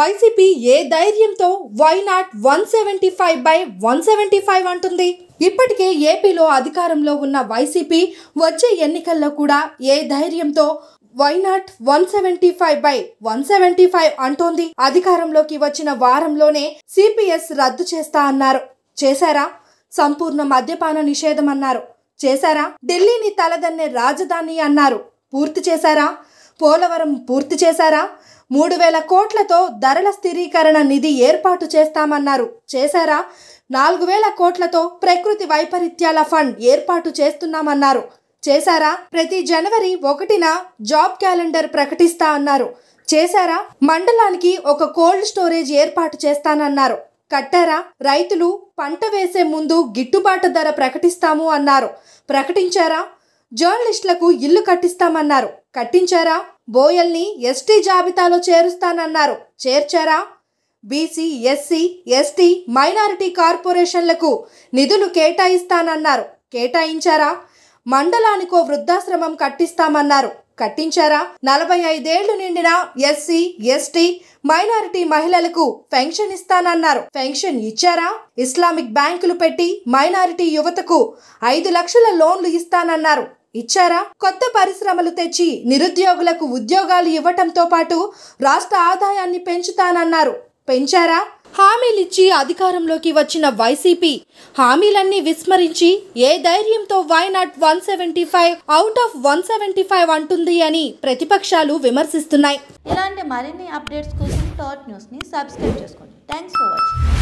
YCP ఏ ధైర్యంతో why not one seventy five by one seventy five అంటుంది ఇప్పటికే ఏపీలో అధికారంలో ఉన్న వైసీపీ వచ్చే ఎన్నికల్లో కూడా ఏ ధైర్యంతో why not one seventy five by one seventy five అంటోంది అధికారంలోకి వచ్చిన వారంలోనే సిపిఎస్ రద్దు చేస్తా అన్నారు చేశారా సంపూర్ణ మద్యపాన నిషేధం అన్నారు చేశారా ఢిల్లీని తలదన్నే రాజధాని అన్నారు పూర్తి చేశారా పోలవరం పూర్తి చేశారా మూడు వేల కోట్లతో ధరల స్థిరీకరణ నిధి ఏర్పాటు చేస్తామన్నారు చేశారా నాలుగు వేల కోట్లతో ప్రకృతి వైపరీత్యాల ఫండ్ ఏర్పాటు చేస్తున్నామన్నారు చేశారా ప్రతి జనవరి ఒకటిన జాబ్ క్యాలెండర్ ప్రకటిస్తా అన్నారు చేశారా మండలానికి ఒక కోల్డ్ స్టోరేజ్ ఏర్పాటు చేస్తానన్నారు కట్టారా రైతులు పంట వేసే ముందు గిట్టుబాటు ధర ప్రకటిస్తాము అన్నారు ప్రకటించారా జర్నలిస్టులకు ఇల్లు కట్టిస్తామన్నారు కట్టించారా బోయల్ని ఎస్టీ జాబితాలో చేరుస్తానన్నారు చేర్చారా బీసీ ఎస్సీ ఎస్టీ మైనారిటీ కార్పొరేషన్లకు నిధులు కేటాయిస్తానన్నారు కేటాయించారా మండలానికో వృద్ధాశ్రమం కట్టిస్తామన్నారు కట్టించారా నలభై ఐదేళ్లు నిండిన ఎస్సీ ఎస్టీ మైనారిటీ మహిళలకు పెన్షన్ ఇస్తానన్నారు పెన్షన్ ఇచ్చారా ఇస్లామిక్ బ్యాంకులు పెట్టి మైనారిటీ యువతకు ఐదు లక్షల లోన్లు ఇస్తానన్నారు ఇచ్చారా కొత్త పరిశ్రమలు తెచ్చి నిరుద్యోగులకు ఉద్యోగాలు ఇవ్వటంతో పాటు రాష్ట్ర ఆదాయాన్ని పెంచుతానన్నారు పెంచారా హామీలిచ్చి అధికారంలోకి వచ్చిన వైసీపీ హామీలన్నీ విస్మరించి ఏ ధైర్యంతో why not one seventy five out of one seventy five అంటుంది అని ప్రతిపక్షాలు విమర్శిస్తున్నాయి ఇలాంటి మరిన్ని అప్డేట్స్ కోసం టాట్ న్యూస్ని సబ్స్క్రైబ్ చేసుకోండి థ్యాంక్స్ ఫర్ వాచింగ్